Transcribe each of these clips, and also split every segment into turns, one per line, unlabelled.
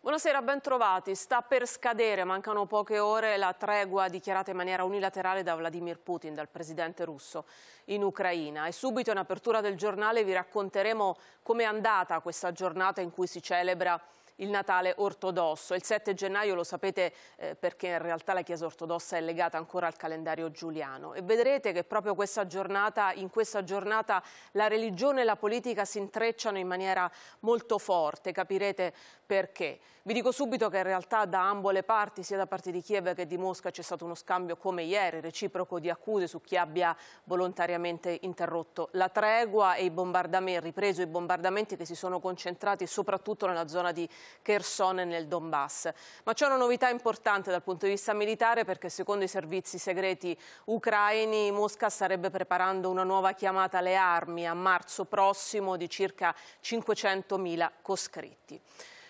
Buonasera, bentrovati. Sta per scadere, mancano poche ore, la tregua dichiarata in maniera unilaterale da Vladimir Putin, dal presidente russo, in Ucraina. E subito in apertura del giornale vi racconteremo com'è andata questa giornata in cui si celebra il Natale ortodosso. Il 7 gennaio lo sapete eh, perché in realtà la Chiesa ortodossa è legata ancora al calendario giuliano e vedrete che proprio questa giornata, in questa giornata la religione e la politica si intrecciano in maniera molto forte, capirete perché. Vi dico subito che in realtà da ambo le parti, sia da parte di Kiev che di Mosca, c'è stato uno scambio come ieri, reciproco di accuse su chi abbia volontariamente interrotto la tregua e i bombardamenti, ripreso i bombardamenti che si sono concentrati soprattutto nella zona di Kherson nel Donbass. Ma c'è una novità importante dal punto di vista militare perché secondo i servizi segreti ucraini Mosca starebbe preparando una nuova chiamata alle armi a marzo prossimo di circa 500.000 coscritti.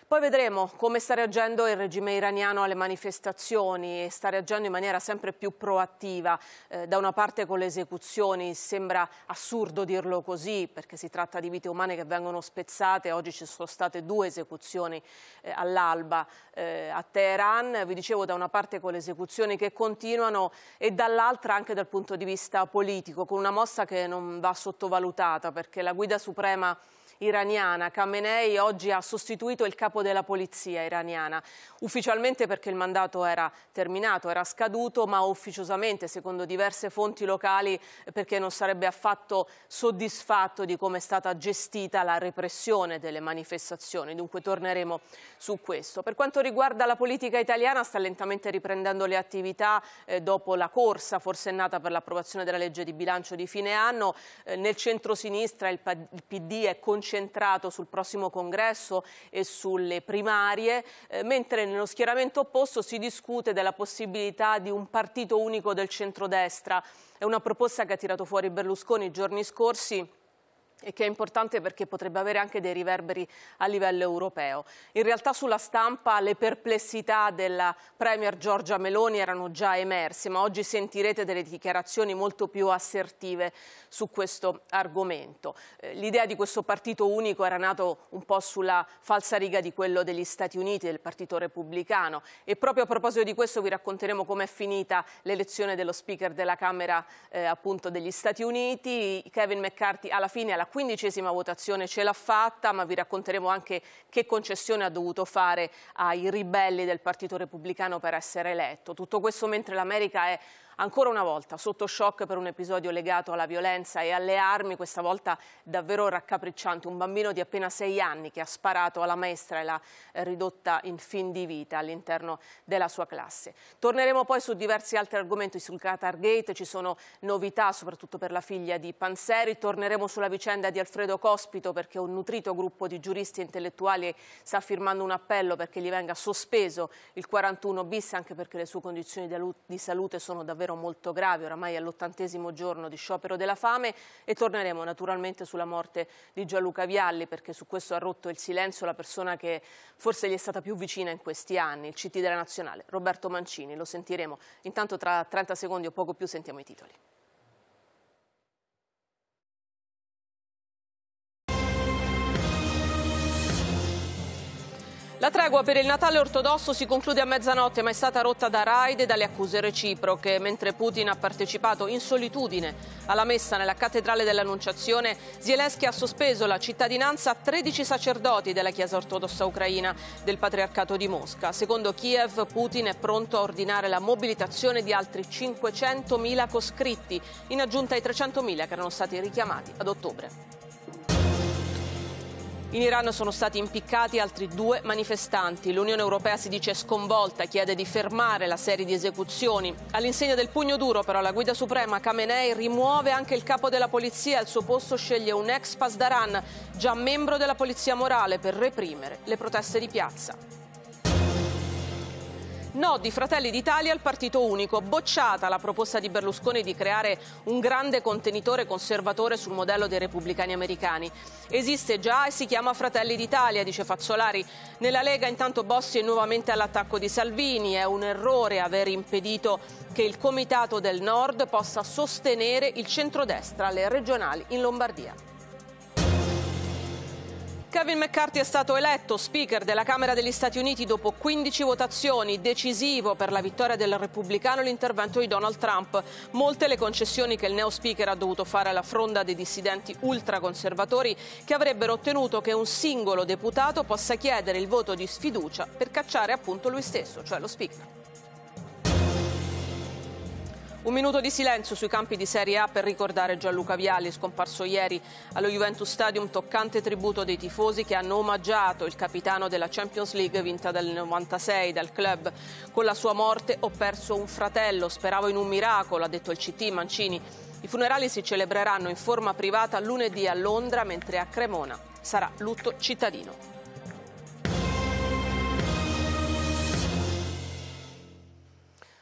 Poi vedremo come sta reagendo il regime iraniano alle manifestazioni, sta reagendo in maniera sempre più proattiva, eh, da una parte con le esecuzioni, sembra assurdo dirlo così perché si tratta di vite umane che vengono spezzate, oggi ci sono state due esecuzioni eh, all'alba eh, a Teheran, vi dicevo da una parte con le esecuzioni che continuano e dall'altra anche dal punto di vista politico, con una mossa che non va sottovalutata perché la guida suprema iraniana. Khamenei oggi ha sostituito il capo della polizia iraniana, ufficialmente perché il mandato era terminato, era scaduto, ma ufficiosamente, secondo diverse fonti locali, perché non sarebbe affatto soddisfatto di come è stata gestita la repressione delle manifestazioni. Dunque torneremo su questo. Per quanto riguarda la politica italiana, sta lentamente riprendendo le attività eh, dopo la corsa forsennata per l'approvazione della legge di bilancio di fine anno. Eh, nel centro-sinistra il PD è concentrato concentrato sul prossimo congresso e sulle primarie, eh, mentre nello schieramento opposto si discute della possibilità di un partito unico del centrodestra. È una proposta che ha tirato fuori Berlusconi i giorni scorsi e che è importante perché potrebbe avere anche dei riverberi a livello europeo. In realtà sulla stampa le perplessità della Premier Giorgia Meloni erano già emerse, ma oggi sentirete delle dichiarazioni molto più assertive su questo argomento. Eh, l'idea di questo partito unico era nato un po' sulla falsa riga di quello degli Stati Uniti, del Partito Repubblicano e proprio a proposito di questo vi racconteremo com'è finita l'elezione dello speaker della Camera eh, appunto degli Stati Uniti. Kevin McCarthy alla fine alla quindicesima votazione ce l'ha fatta, ma vi racconteremo anche che concessione ha dovuto fare ai ribelli del Partito Repubblicano per essere eletto. Tutto questo mentre l'America è ancora una volta sotto shock per un episodio legato alla violenza e alle armi, questa volta davvero raccapricciante, un bambino di appena sei anni che ha sparato alla maestra e l'ha ridotta in fin di vita all'interno della sua classe. Torneremo poi su diversi altri argomenti sul Qatar Gate, ci sono novità soprattutto per la figlia di Panseri, torneremo sulla vicenda di Alfredo Cospito perché un nutrito gruppo di giuristi e intellettuali sta firmando un appello perché gli venga sospeso il 41 bis anche perché le sue condizioni di salute sono davvero davvero molto grave, oramai all'ottantesimo giorno di sciopero della fame e torneremo naturalmente sulla morte di Gianluca Vialli perché su questo ha rotto il silenzio la persona che forse gli è stata più vicina in questi anni, il CT della Nazionale, Roberto Mancini, lo sentiremo. Intanto tra 30 secondi o poco più sentiamo i titoli. La tregua per il Natale ortodosso si conclude a mezzanotte ma è stata rotta da raid e dalle accuse reciproche. Mentre Putin ha partecipato in solitudine alla messa nella cattedrale dell'Annunciazione, Zelensky ha sospeso la cittadinanza a 13 sacerdoti della Chiesa ortodossa ucraina del Patriarcato di Mosca. Secondo Kiev, Putin è pronto a ordinare la mobilitazione di altri 500.000 coscritti, in aggiunta ai 300.000 che erano stati richiamati ad ottobre. In Iran sono stati impiccati altri due manifestanti. L'Unione Europea si dice sconvolta, chiede di fermare la serie di esecuzioni. All'insegna del pugno duro, però, la guida suprema Khamenei rimuove anche il capo della polizia. e Al suo posto sceglie un ex Pasdaran, già membro della polizia morale, per reprimere le proteste di piazza. No di Fratelli d'Italia al partito unico. Bocciata la proposta di Berlusconi di creare un grande contenitore conservatore sul modello dei repubblicani americani. Esiste già e si chiama Fratelli d'Italia, dice Fazzolari. Nella Lega intanto Bossi è nuovamente all'attacco di Salvini. È un errore aver impedito che il Comitato del Nord possa sostenere il centrodestra alle regionali in Lombardia. Kevin McCarthy è stato eletto speaker della Camera degli Stati Uniti dopo 15 votazioni, decisivo per la vittoria del repubblicano l'intervento di Donald Trump. Molte le concessioni che il neo speaker ha dovuto fare alla fronda dei dissidenti ultraconservatori che avrebbero ottenuto che un singolo deputato possa chiedere il voto di sfiducia per cacciare appunto lui stesso, cioè lo speaker. Un minuto di silenzio sui campi di Serie A per ricordare Gianluca Vialli, scomparso ieri allo Juventus Stadium, toccante tributo dei tifosi che hanno omaggiato il capitano della Champions League vinta dal 96 dal club. Con la sua morte ho perso un fratello, speravo in un miracolo, ha detto il CT Mancini. I funerali si celebreranno in forma privata lunedì a Londra, mentre a Cremona sarà lutto cittadino.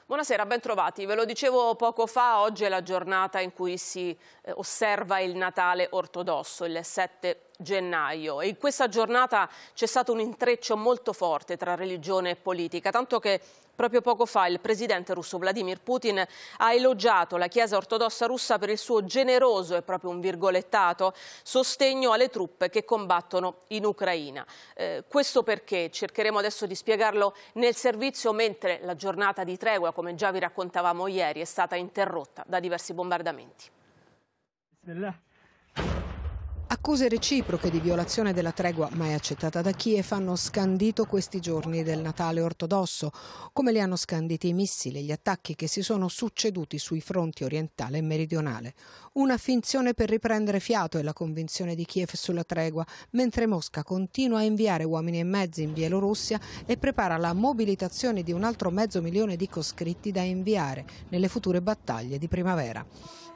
Buonasera, bentrovati. Ve lo dicevo poco fa, oggi è la giornata in cui si eh, osserva il Natale ortodosso, il 7 gennaio e in questa giornata c'è stato un intreccio molto forte tra religione e politica, tanto che Proprio poco fa il presidente russo Vladimir Putin ha elogiato la Chiesa ortodossa russa per il suo generoso e proprio un virgolettato sostegno alle truppe che combattono in Ucraina. Eh, questo perché cercheremo adesso di spiegarlo nel servizio mentre la giornata di tregua, come già vi raccontavamo ieri, è stata interrotta da diversi bombardamenti.
Accuse reciproche di violazione della tregua mai accettata da Kiev hanno scandito questi giorni del Natale ortodosso, come li hanno scanditi i missili e gli attacchi che si sono succeduti sui fronti orientale e meridionale. Una finzione per riprendere fiato è la convinzione di Kiev sulla tregua, mentre Mosca continua a inviare uomini e mezzi in Bielorussia e prepara la mobilitazione di un altro mezzo milione di coscritti da inviare nelle future battaglie di primavera.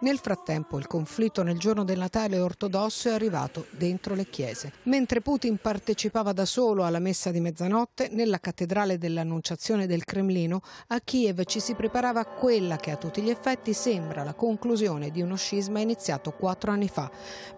Nel frattempo il conflitto nel giorno del Natale ortodosso è arrivato dentro le chiese. Mentre Putin partecipava da solo alla messa di mezzanotte, nella cattedrale dell'Annunciazione del Cremlino, a Kiev ci si preparava a quella che a tutti gli effetti sembra la conclusione di uno scisma iniziato quattro anni fa.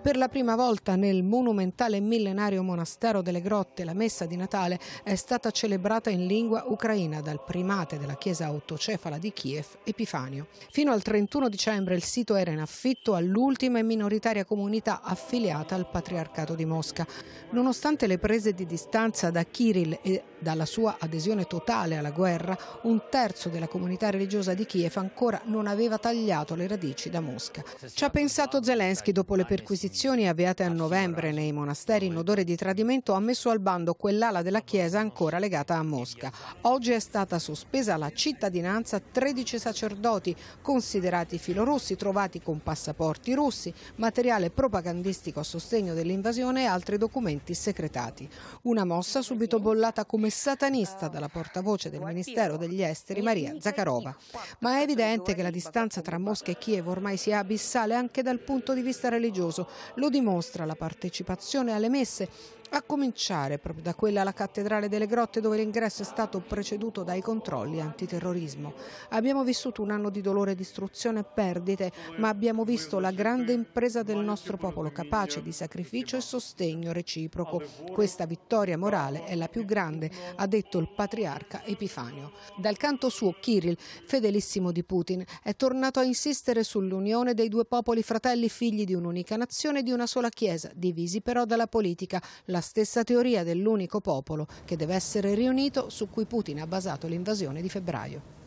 Per la prima volta nel monumentale millenario monastero delle grotte la messa di Natale è stata celebrata in lingua ucraina dal primate della chiesa autocefala di Kiev, Epifanio. Fino al 31 dicembre il sito convento era in affitto all'ultima e minoritaria comunità affiliata al Patriarcato di Mosca. Nonostante le prese di distanza da Kirill e dalla sua adesione totale alla guerra, un terzo della comunità religiosa di Kiev ancora non aveva tagliato le radici da Mosca. Ci ha pensato Zelensky dopo le perquisizioni avviate a novembre nei monasteri in odore di tradimento ha messo al bando quell'ala della Chiesa ancora legata a Mosca. Oggi è stata sospesa la cittadinanza a 13 sacerdoti considerati filorossi trovati con passaporti russi, materiale propagandistico a sostegno dell'invasione e altri documenti secretati. Una mossa subito bollata come satanista dalla portavoce del Ministero degli Esteri Maria Zakharova. Ma è evidente che la distanza tra Mosca e Kiev ormai sia abissale anche dal punto di vista religioso. Lo dimostra la partecipazione alle messe a cominciare proprio da quella alla Cattedrale delle Grotte dove l'ingresso è stato preceduto dai controlli antiterrorismo. Abbiamo vissuto un anno di dolore, distruzione e perdite, ma abbiamo visto la grande impresa del nostro popolo capace di sacrificio e sostegno reciproco. Questa vittoria morale è la più grande, ha detto il patriarca Epifanio. Dal canto suo Kirill, fedelissimo di Putin, è tornato a insistere sull'unione dei due popoli fratelli figli di un'unica nazione e di una sola Chiesa, divisi però dalla politica, la stessa teoria dell'unico popolo che deve essere riunito su cui Putin ha basato l'invasione di febbraio.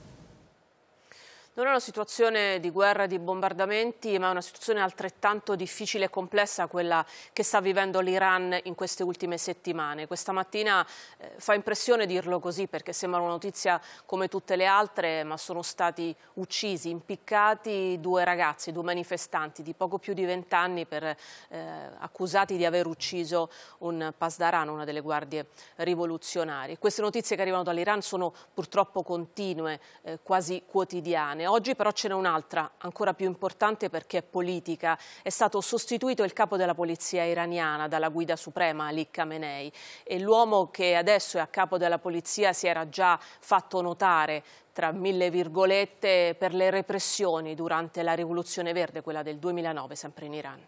Non è una situazione di guerra e di bombardamenti, ma è una situazione altrettanto difficile e complessa quella che sta vivendo l'Iran in queste ultime settimane. Questa mattina eh, fa impressione dirlo così perché sembra una notizia come tutte le altre, ma sono stati uccisi, impiccati due ragazzi, due manifestanti di poco più di vent'anni per eh, accusati di aver ucciso un Pasdaran, una delle guardie rivoluzionarie. Queste notizie che arrivano dall'Iran sono purtroppo continue, eh, quasi quotidiane. Oggi però ce n'è un'altra, ancora più importante perché è politica. È stato sostituito il capo della polizia iraniana dalla guida suprema Ali Khamenei e l'uomo che adesso è a capo della polizia si era già fatto notare tra mille virgolette per le repressioni durante la rivoluzione verde, quella del 2009, sempre in Iran.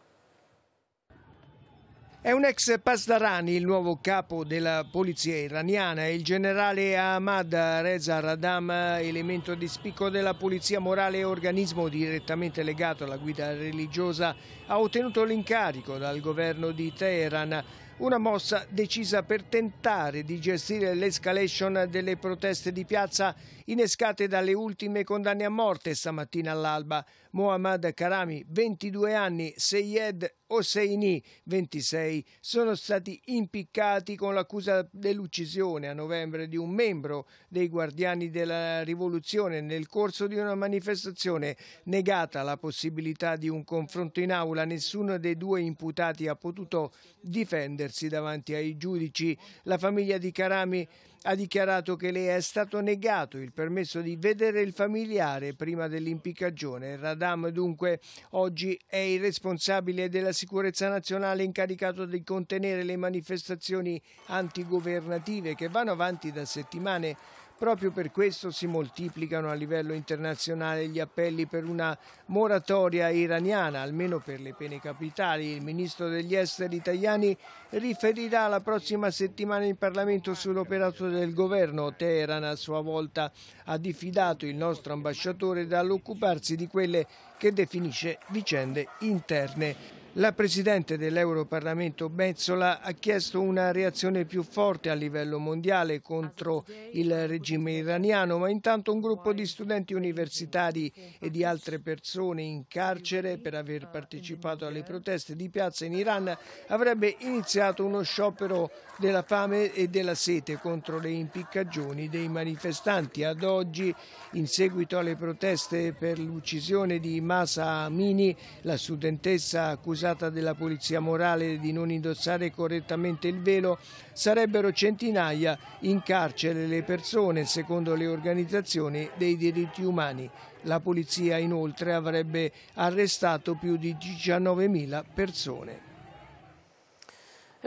È un ex Pasdarani il nuovo capo della polizia iraniana, il generale Ahmad Reza Radam, elemento di spicco della polizia morale e organismo direttamente legato alla guida religiosa, ha ottenuto l'incarico dal governo di Teheran, una mossa decisa per tentare di gestire l'escalation delle proteste di piazza innescate dalle ultime condanne a morte stamattina all'alba. Mohamed Karami, 22 anni, Seyed Hosseini, 26, sono stati impiccati con l'accusa dell'uccisione a novembre di un membro dei guardiani della rivoluzione nel corso di una manifestazione. Negata la possibilità di un confronto in aula, nessuno dei due imputati ha potuto difendersi davanti ai giudici. La famiglia di Karami ha dichiarato che le è stato negato il permesso di vedere il familiare prima dell'impiccagione. Radam dunque oggi è il responsabile della sicurezza nazionale incaricato di contenere le manifestazioni antigovernative che vanno avanti da settimane Proprio per questo si moltiplicano a livello internazionale gli appelli per una moratoria iraniana, almeno per le pene capitali. Il ministro degli esteri italiani riferirà la prossima settimana in Parlamento sull'operato del governo. Teheran a sua volta ha diffidato il nostro ambasciatore dall'occuparsi di quelle che definisce vicende interne. La Presidente dell'Europarlamento Bezzola ha chiesto una reazione più forte a livello mondiale contro il regime iraniano, ma intanto un gruppo di studenti universitari e di altre persone in carcere per aver partecipato alle proteste di piazza in Iran avrebbe iniziato uno sciopero della fame e della sete contro le impiccagioni dei manifestanti. Ad oggi, in seguito alle proteste per l'uccisione di Masa Amini, la studentessa accusata improvvisata della polizia morale di non indossare correttamente il velo, sarebbero centinaia in carcere le persone, secondo le organizzazioni dei diritti umani. La polizia inoltre avrebbe arrestato più di 19.000 persone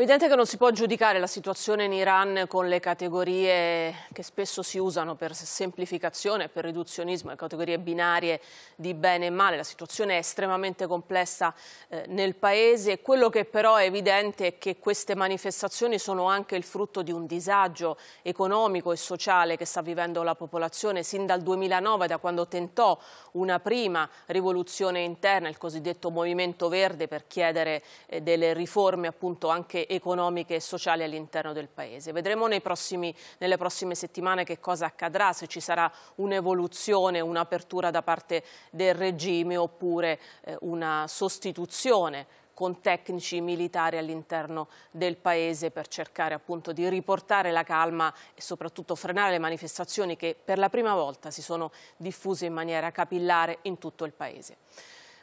evidente che non si può giudicare la situazione in Iran con le categorie che spesso si usano per semplificazione, per riduzionismo, le categorie binarie di bene e male. La situazione è estremamente complessa eh, nel paese. Quello che però è evidente è che queste manifestazioni sono anche il frutto di un disagio economico e sociale che sta vivendo la popolazione sin dal 2009, da quando tentò una prima rivoluzione interna, il cosiddetto Movimento Verde, per chiedere eh, delle riforme appunto anche economiche e sociali all'interno del Paese. Vedremo prossimi, nelle prossime settimane che cosa accadrà, se ci sarà un'evoluzione, un'apertura da parte del regime oppure eh, una sostituzione con tecnici militari all'interno del paese per cercare appunto di riportare la calma e soprattutto frenare le manifestazioni che per la prima volta si sono diffuse in maniera capillare in tutto il paese.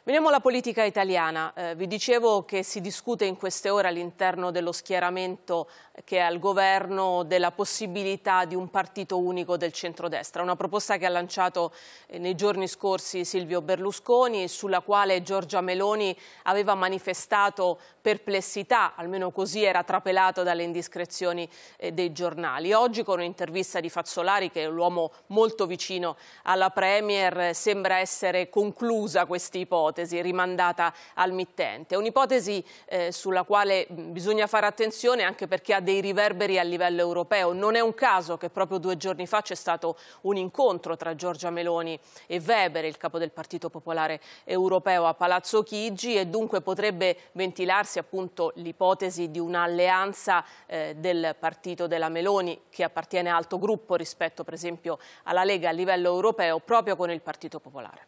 Veniamo alla politica italiana. Eh, vi dicevo che si discute in queste ore all'interno dello schieramento che è al governo della possibilità di un partito unico del centrodestra, una proposta che ha lanciato eh, nei giorni scorsi Silvio Berlusconi, sulla quale Giorgia Meloni aveva manifestato perplessità, almeno così era trapelato dalle indiscrezioni eh, dei giornali. Oggi con un'intervista di Fazzolari, che è l'uomo molto vicino alla Premier, eh, sembra essere conclusa questa ipotesi ipotesi rimandata al mittente. Un'ipotesi eh, sulla quale mm, bisogna fare attenzione anche perché ha dei riverberi a livello europeo. Non è un caso che proprio due giorni fa c'è stato un incontro tra Giorgia Meloni e Weber, il capo del Partito Popolare Europeo a Palazzo Chigi e dunque potrebbe ventilarsi appunto l'ipotesi di un'alleanza eh, del partito della Meloni che appartiene a alto gruppo rispetto per esempio alla Lega a livello europeo proprio con il Partito Popolare.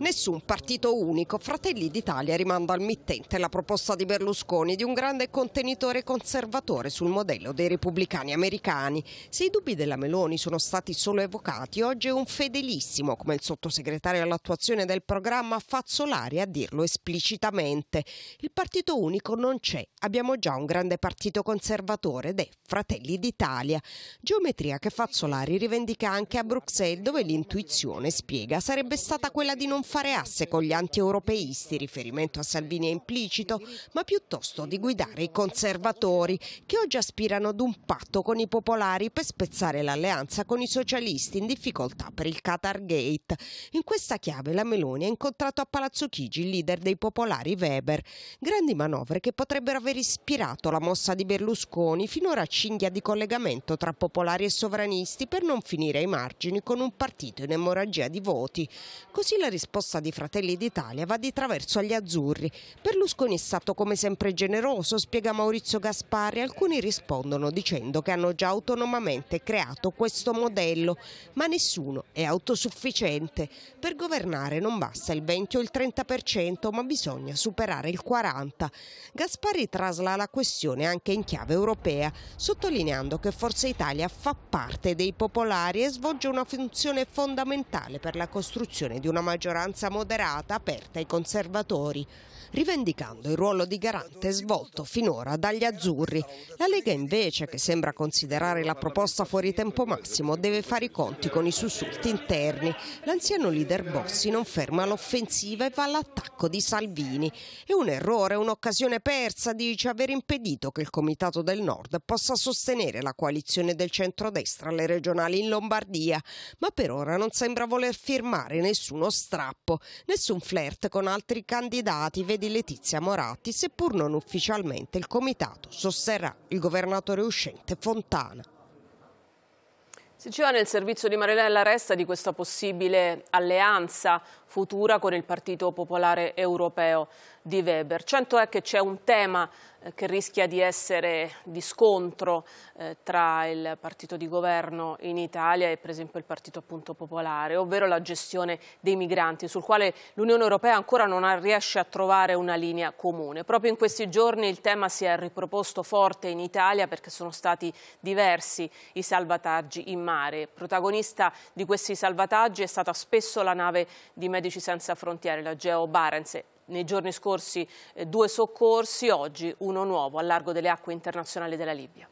Nessun partito unico, Fratelli d'Italia rimanda al mittente la proposta di Berlusconi di un grande contenitore conservatore sul modello dei repubblicani americani. Se i dubbi della Meloni sono stati solo evocati, oggi è un fedelissimo, come il sottosegretario all'attuazione del programma Fazzolari a dirlo esplicitamente. Il partito unico non c'è, abbiamo già un grande partito conservatore ed è Fratelli d'Italia. Geometria che Fazzolari rivendica anche a Bruxelles dove l'intuizione, spiega, sarebbe stata quella di non fare asse con gli anti-europeisti, riferimento a Salvini è implicito, ma piuttosto di guidare i conservatori che oggi aspirano ad un patto con i popolari per spezzare l'alleanza con i socialisti in difficoltà per il Qatar Gate. In questa chiave la Meloni ha incontrato a Palazzo Chigi il leader dei popolari Weber, grandi manovre che potrebbero aver ispirato la mossa di Berlusconi finora cinghia di collegamento tra popolari e sovranisti per non finire ai margini con un partito in emorragia di voti. Così la risposta risposta di Fratelli d'Italia va di traverso agli azzurri. Berlusconi è stato come sempre generoso, spiega Maurizio Gasparri. Alcuni rispondono dicendo che hanno già autonomamente creato questo modello, ma nessuno è autosufficiente. Per governare non basta il 20 o il 30%, ma bisogna superare il 40%. Gasparri trasla la questione anche in chiave europea, sottolineando che Forza Italia fa parte dei popolari e svolge una funzione fondamentale per la costruzione di una maggioranza maggioranza moderata aperta ai conservatori rivendicando il ruolo di garante svolto finora dagli azzurri. La Lega invece, che sembra considerare la proposta fuori tempo massimo, deve fare i conti con i sussulti interni. L'anziano leader Bossi non ferma l'offensiva e va all'attacco di Salvini. È un errore, un'occasione persa, dice, aver impedito che il Comitato del Nord possa sostenere la coalizione del centrodestra alle regionali in Lombardia, ma per ora non sembra voler firmare nessuno strappo, nessun flirt con altri candidati, vedi di Letizia Moratti, seppur non ufficialmente il comitato sosterrà il governatore uscente Fontana.
Si diceva nel servizio di Marinella Resta di questa possibile alleanza futura con il Partito Popolare Europeo di Weber. Certo è che c'è un tema eh, che rischia di essere di scontro eh, tra il partito di governo in Italia e per esempio il partito appunto, popolare, ovvero la gestione dei migranti, sul quale l'Unione Europea ancora non ha, riesce a trovare una linea comune. Proprio in questi giorni il tema si è riproposto forte in Italia perché sono stati diversi i salvataggi in mare. Protagonista di questi salvataggi è stata spesso la nave di Medici Senza Frontiere, la Geo Barents, nei giorni scorsi eh, due soccorsi, oggi uno nuovo al largo delle acque internazionali della Libia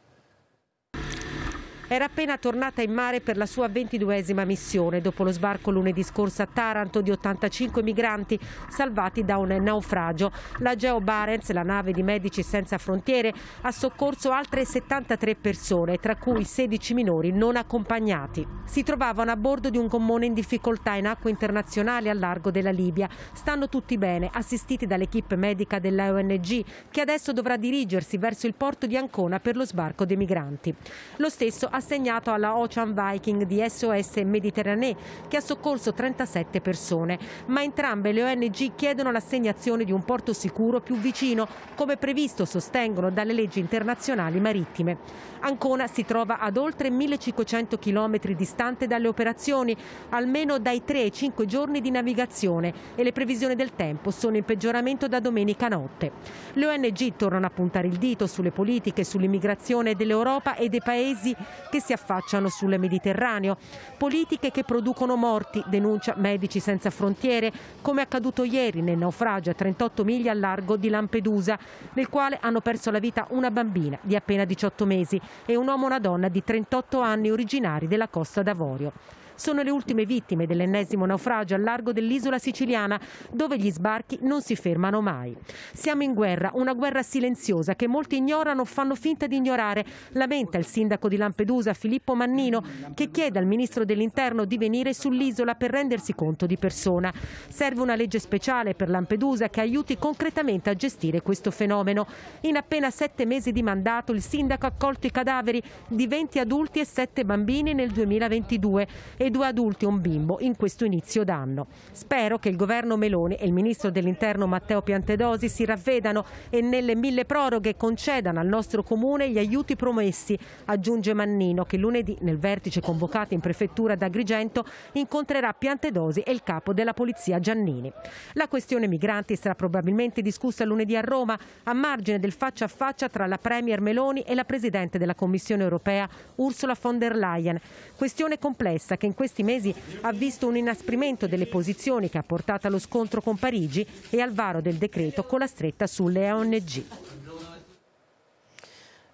era appena tornata in mare per la sua 22esima missione dopo lo sbarco lunedì scorso a Taranto di 85 migranti salvati da un naufragio. La Geo Barents, la nave di Medici Senza Frontiere, ha soccorso altre 73 persone, tra cui 16 minori non accompagnati. Si trovavano a bordo di un gommone in difficoltà in acque internazionali al largo della Libia. Stanno tutti bene, assistiti dall'equipe medica della ONG, che adesso dovrà dirigersi verso il porto di Ancona per lo sbarco dei migranti. Lo stesso ha assegnato alla Ocean Viking di SOS Mediterranee che ha soccorso 37 persone. Ma entrambe le ONG chiedono l'assegnazione di un porto sicuro più vicino, come previsto sostengono dalle leggi internazionali marittime. Ancona si trova ad oltre 1500 km distante dalle operazioni, almeno dai 3 ai 5 giorni di navigazione e le previsioni del tempo sono in peggioramento da domenica notte. Le ONG tornano a puntare il dito sulle politiche sull'immigrazione dell'Europa e dei paesi che si affacciano sul Mediterraneo. Politiche che producono morti, denuncia Medici Senza Frontiere, come accaduto ieri nel naufragio a 38 miglia al largo di Lampedusa, nel quale hanno perso la vita una bambina di appena 18 mesi e un uomo e una donna di 38 anni originari della Costa d'Avorio sono le ultime vittime dell'ennesimo naufragio al largo dell'isola siciliana, dove gli sbarchi non si fermano mai. Siamo in guerra, una guerra silenziosa che molti ignorano o fanno finta di ignorare, lamenta il sindaco di Lampedusa Filippo Mannino, che chiede al ministro dell'interno di venire sull'isola per rendersi conto di persona. Serve una legge speciale per Lampedusa che aiuti concretamente a gestire questo fenomeno. In appena sette mesi di mandato il sindaco ha accolto i cadaveri di 20 adulti e 7 bambini nel 2022 e due adulti e un bimbo in questo inizio d'anno. Spero che il governo Meloni e il ministro dell'interno Matteo Piantedosi si ravvedano e nelle mille proroghe concedano al nostro comune gli aiuti promessi, aggiunge Mannino che lunedì nel vertice convocato in prefettura da Agrigento incontrerà Piantedosi e il capo della polizia Giannini. La questione migranti sarà probabilmente discussa lunedì a Roma a margine del faccia a faccia tra la Premier Meloni e la Presidente della Commissione europea Ursula von der Leyen. Questione complessa che in in questi mesi ha visto un inasprimento delle posizioni che ha portato allo scontro con Parigi e al varo del decreto con la stretta sulle ONG.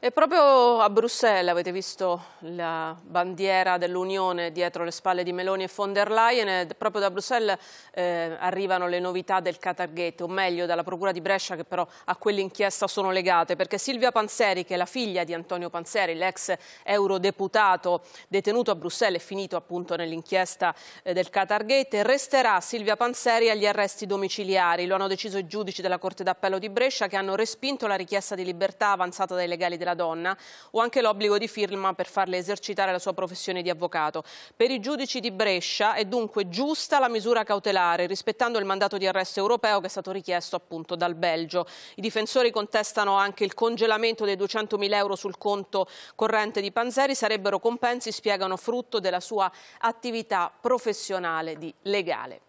E proprio a Bruxelles avete visto la bandiera dell'Unione dietro le spalle di Meloni e von der Leyen e proprio da Bruxelles eh, arrivano le novità del Qatar o meglio dalla Procura di Brescia che però a quell'inchiesta sono legate perché Silvia Panzeri che è la figlia di Antonio Panzeri, l'ex eurodeputato detenuto a Bruxelles e finito appunto nell'inchiesta eh, del Qatar resterà Silvia Panzeri agli arresti domiciliari. Lo hanno deciso i giudici della Corte d'Appello di Brescia che hanno respinto la richiesta di libertà avanzata dai legali della della donna o anche l'obbligo di firma per farle esercitare la sua professione di avvocato. Per i giudici di Brescia è dunque giusta la misura cautelare, rispettando il mandato di arresto europeo che è stato richiesto appunto dal Belgio. I difensori contestano anche il congelamento dei 200.000 euro sul conto corrente di Panzeri, sarebbero compensi, spiegano, frutto della sua attività professionale di legale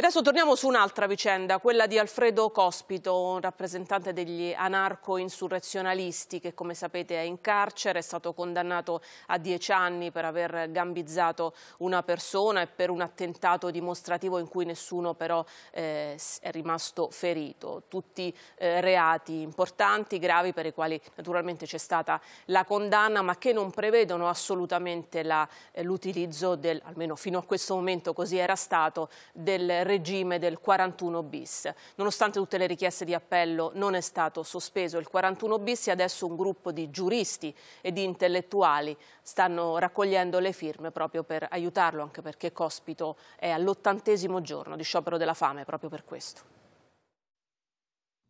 adesso torniamo su un'altra vicenda, quella di Alfredo Cospito, un rappresentante degli anarco-insurrezionalisti che come sapete è in carcere, è stato condannato a dieci anni per aver gambizzato una persona e per un attentato dimostrativo in cui nessuno però eh, è rimasto ferito. Tutti eh, reati importanti, gravi, per i quali naturalmente c'è stata la condanna ma che non prevedono assolutamente eh, l'utilizzo, eh, almeno fino a questo momento così era stato, del regime del 41 bis. Nonostante tutte le richieste di appello non è stato sospeso il 41 bis e adesso un gruppo di giuristi e di intellettuali stanno raccogliendo le firme proprio per aiutarlo, anche perché Cospito è all'ottantesimo giorno di sciopero della fame proprio per questo.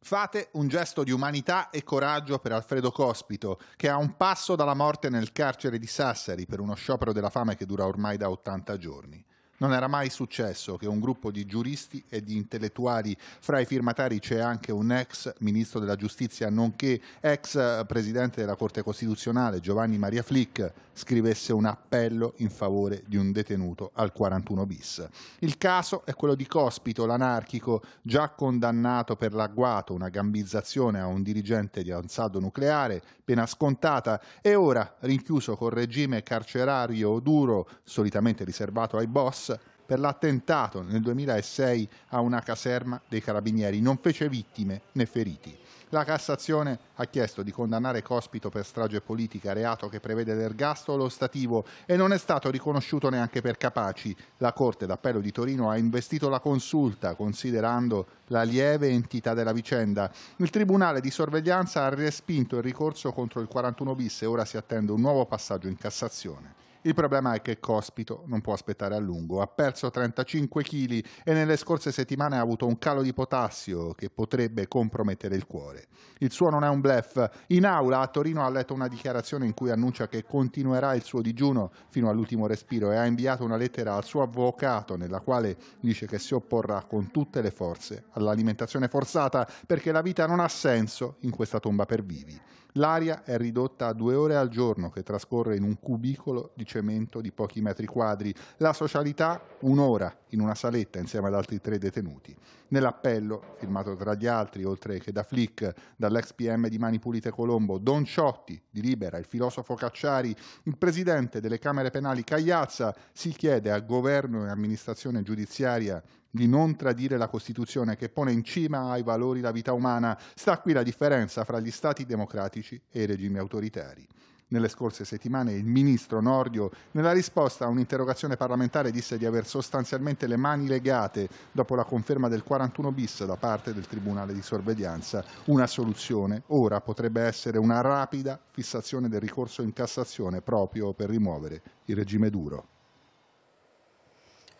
Fate un gesto di umanità e coraggio per Alfredo Cospito, che è a un passo dalla morte nel carcere di Sassari per uno sciopero della fame che dura ormai da 80 giorni. Non era mai successo che un gruppo di giuristi e di intellettuali, fra i firmatari c'è anche un ex ministro della giustizia, nonché ex presidente della Corte Costituzionale, Giovanni Maria Flick, scrivesse un appello in favore di un detenuto al 41 bis. Il caso è quello di Cospito, l'anarchico, già condannato per l'agguato, una gambizzazione a un dirigente di Ansaldo Nucleare, pena scontata, e ora rinchiuso col regime carcerario duro, solitamente riservato ai boss, per l'attentato nel 2006 a una caserma dei carabinieri. Non fece vittime né feriti. La Cassazione ha chiesto di condannare Cospito per strage politica, reato che prevede l'ergastolo stativo e non è stato riconosciuto neanche per Capaci. La Corte d'Appello di Torino ha investito la consulta, considerando la lieve entità della vicenda. Il Tribunale di sorveglianza ha respinto il ricorso contro il 41 bis e ora si attende un nuovo passaggio in Cassazione. Il problema è che Cospito non può aspettare a lungo, ha perso 35 kg e nelle scorse settimane ha avuto un calo di potassio che potrebbe compromettere il cuore. Il suo non è un blef. In aula a Torino ha letto una dichiarazione in cui annuncia che continuerà il suo digiuno fino all'ultimo respiro e ha inviato una lettera al suo avvocato nella quale dice che si opporrà con tutte le forze all'alimentazione forzata perché la vita non ha senso in questa tomba per vivi. L'aria è ridotta a due ore al giorno che trascorre in un cubicolo di cemento di pochi metri quadri. La socialità un'ora in una saletta insieme ad altri tre detenuti. Nell'appello, firmato tra gli altri, oltre che da Flick, dall'ex PM di Mani Pulite Colombo, Don Ciotti di Libera, il filosofo Cacciari, il presidente delle Camere Penali Cagliazza, si chiede a governo e amministrazione giudiziaria di non tradire la Costituzione che pone in cima ai valori la vita umana. Sta qui la differenza fra gli stati democratici e i regimi autoritari. Nelle scorse settimane il ministro Nordio, nella risposta a un'interrogazione parlamentare, disse di aver sostanzialmente le mani legate dopo la conferma del 41 bis da parte del Tribunale di sorveglianza. Una soluzione ora potrebbe essere una rapida fissazione del ricorso in Cassazione proprio per rimuovere il regime duro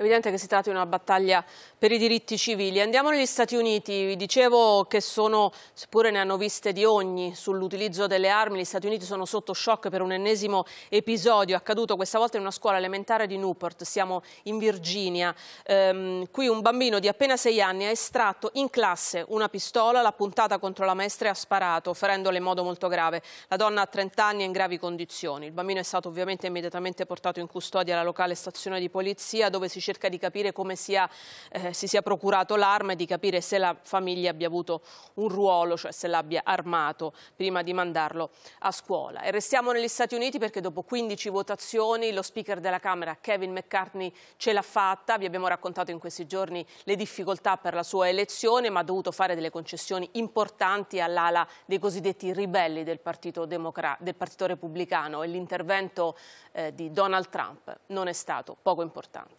evidente che si tratta di una battaglia per i diritti civili. Andiamo negli Stati Uniti, vi dicevo che sono, seppure ne hanno viste di ogni sull'utilizzo delle armi, gli Stati Uniti sono sotto shock per un ennesimo episodio accaduto questa volta in una scuola elementare di Newport, siamo in Virginia. Ehm, qui un bambino di appena sei anni ha estratto in classe una pistola, l'ha puntata contro la maestra e ha sparato, ferendole in modo molto grave. La donna ha 30 anni e in gravi condizioni. Il bambino è stato ovviamente immediatamente portato in custodia alla locale stazione di polizia dove si cerca di capire come sia, eh, si sia procurato l'arma e di capire se la famiglia abbia avuto un ruolo, cioè se l'abbia armato prima di mandarlo a scuola. E restiamo negli Stati Uniti perché dopo 15 votazioni lo speaker della Camera Kevin McCartney ce l'ha fatta. Vi abbiamo raccontato in questi giorni le difficoltà per la sua elezione, ma ha dovuto fare delle concessioni importanti all'ala dei cosiddetti ribelli del Partito, Democra del Partito Repubblicano e l'intervento eh, di Donald Trump non è stato poco importante.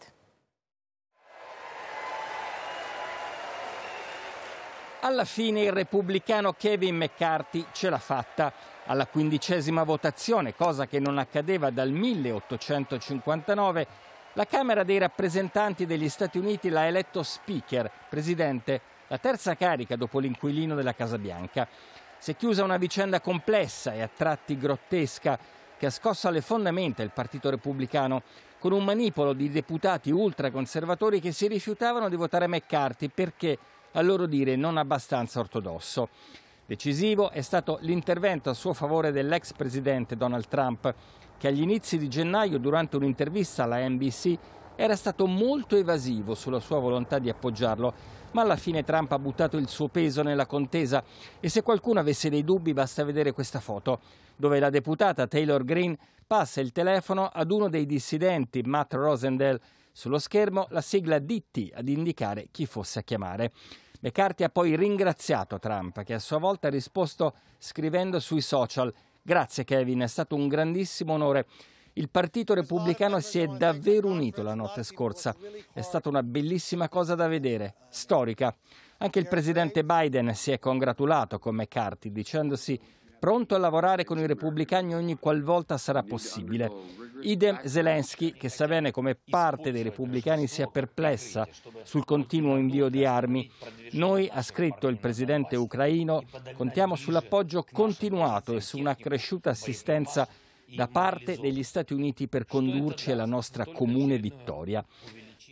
Alla fine il repubblicano Kevin McCarthy ce l'ha fatta. Alla quindicesima votazione, cosa che non accadeva dal 1859, la Camera dei rappresentanti degli Stati Uniti l'ha eletto Speaker, presidente, la terza carica dopo l'inquilino della Casa Bianca. Si è chiusa una vicenda complessa e a tratti grottesca che ha scosso alle fondamenta il Partito Repubblicano, con un manipolo di deputati ultraconservatori che si rifiutavano di votare McCarthy perché a loro dire non abbastanza ortodosso. Decisivo è stato l'intervento a suo favore dell'ex presidente Donald Trump, che agli inizi di gennaio, durante un'intervista alla NBC, era stato molto evasivo sulla sua volontà di appoggiarlo, ma alla fine Trump ha buttato il suo peso nella contesa e se qualcuno avesse dei dubbi basta vedere questa foto, dove la deputata Taylor Green passa il telefono ad uno dei dissidenti, Matt Rosendell, sullo schermo la sigla DT ad indicare chi fosse a chiamare. McCarthy ha poi ringraziato Trump, che a sua volta ha risposto scrivendo sui social: Grazie Kevin, è stato un grandissimo onore. Il Partito Repubblicano si è davvero unito la notte scorsa. È stata una bellissima cosa da vedere, storica. Anche il presidente Biden si è congratulato con McCarthy, dicendosi pronto a lavorare con i repubblicani ogni qualvolta sarà possibile. Idem Zelensky, che sa bene come parte dei repubblicani sia perplessa sul continuo invio di armi. Noi, ha scritto il presidente ucraino, contiamo sull'appoggio continuato e su una cresciuta assistenza da parte degli Stati Uniti per condurci alla nostra comune vittoria.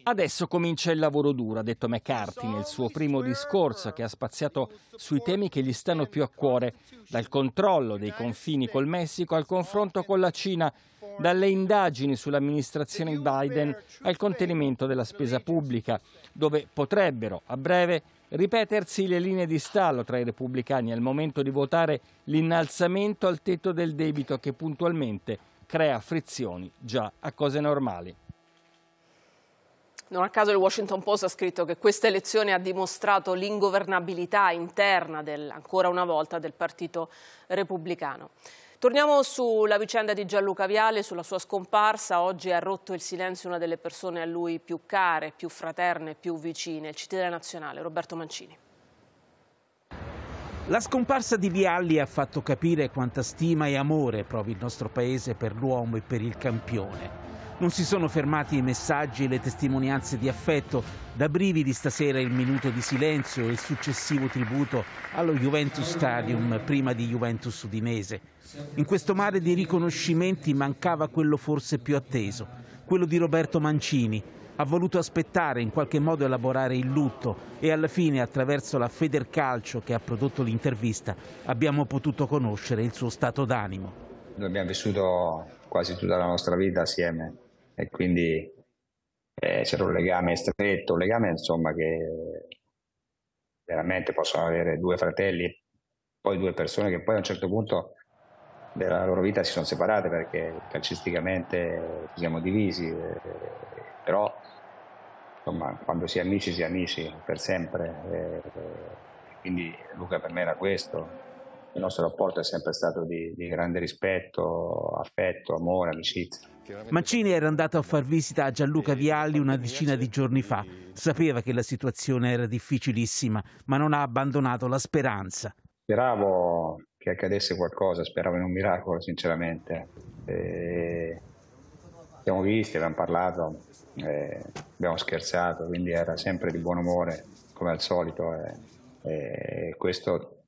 Adesso comincia il lavoro duro, ha detto McCarthy nel suo primo discorso che ha spaziato sui temi che gli stanno più a cuore, dal controllo dei confini col Messico al confronto con la Cina, dalle indagini sull'amministrazione Biden al contenimento della spesa pubblica, dove potrebbero a breve ripetersi le linee di stallo tra i repubblicani al momento di votare l'innalzamento al tetto del debito che puntualmente crea frizioni già a cose normali.
Non a caso il Washington Post ha scritto che questa elezione ha dimostrato l'ingovernabilità interna, del, ancora una volta, del Partito Repubblicano. Torniamo sulla vicenda di Gianluca Viale, sulla sua scomparsa. Oggi ha rotto il silenzio una delle persone a lui più care, più fraterne, più vicine, il cittadino nazionale, Roberto Mancini.
La scomparsa di Vialli ha fatto capire quanta stima e amore provi il nostro paese per l'uomo e per il campione. Non si sono fermati i messaggi e le testimonianze di affetto. Da brividi stasera il minuto di silenzio e il successivo tributo allo Juventus Stadium, prima di Juventus Udinese. In questo mare di riconoscimenti mancava quello forse più atteso, quello di Roberto Mancini. Ha voluto aspettare, in qualche modo elaborare il lutto e alla fine, attraverso la Federcalcio che ha prodotto l'intervista, abbiamo potuto conoscere il suo stato d'animo.
Noi abbiamo vissuto quasi tutta la nostra vita assieme e quindi eh, c'era un legame stretto, un legame insomma che veramente possono avere due fratelli, poi due persone che poi a un certo punto della loro vita si sono separate perché calcisticamente ci siamo divisi, eh, però insomma quando si è amici si è amici per sempre, eh, quindi Luca per me era questo, il nostro rapporto è sempre stato di, di grande rispetto, affetto, amore, amicizia.
Mancini era andato a far visita a Gianluca Vialli una decina di giorni fa. Sapeva che la situazione era difficilissima, ma non ha abbandonato la speranza.
Speravo che accadesse qualcosa, speravo in un miracolo, sinceramente. E... Abbiamo visto, abbiamo parlato, eh, abbiamo scherzato, quindi era sempre di buon umore, come al solito. Eh, eh, questo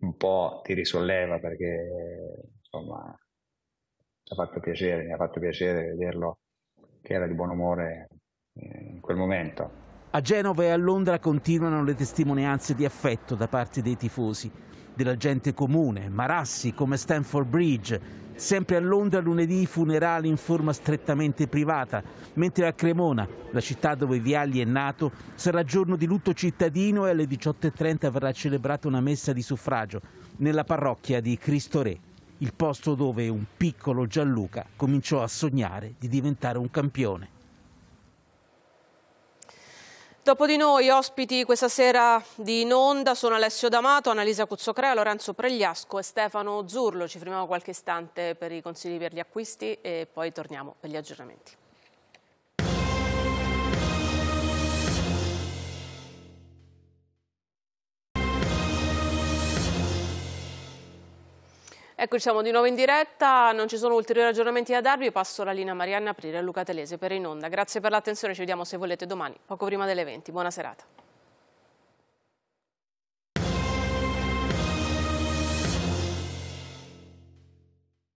un po' ti risolleva perché insomma, ha fatto piacere, mi ha fatto piacere vederlo che era di buon umore eh, in quel momento.
A Genova e a Londra continuano le testimonianze di affetto da parte dei tifosi, della gente comune, Marassi come Stanford Bridge. Sempre a Londra lunedì funerali in forma strettamente privata, mentre a Cremona, la città dove Vialli è nato, sarà giorno di lutto cittadino e alle 18.30 verrà celebrata una messa di suffragio nella parrocchia di Cristo Re il posto dove un piccolo Gianluca cominciò a sognare di diventare un campione.
Dopo di noi, ospiti questa sera di In Onda, sono Alessio D'Amato, Annalisa Cuzzocrea, Lorenzo Pregliasco e Stefano Zurlo. Ci fermiamo qualche istante per i consigli per gli acquisti e poi torniamo per gli aggiornamenti. Eccoci siamo di nuovo in diretta, non ci sono ulteriori aggiornamenti da darvi, passo la linea Marianna Aprire a Luca Telese per In Onda. Grazie per l'attenzione, ci vediamo se volete domani, poco prima delle 20. Buona serata.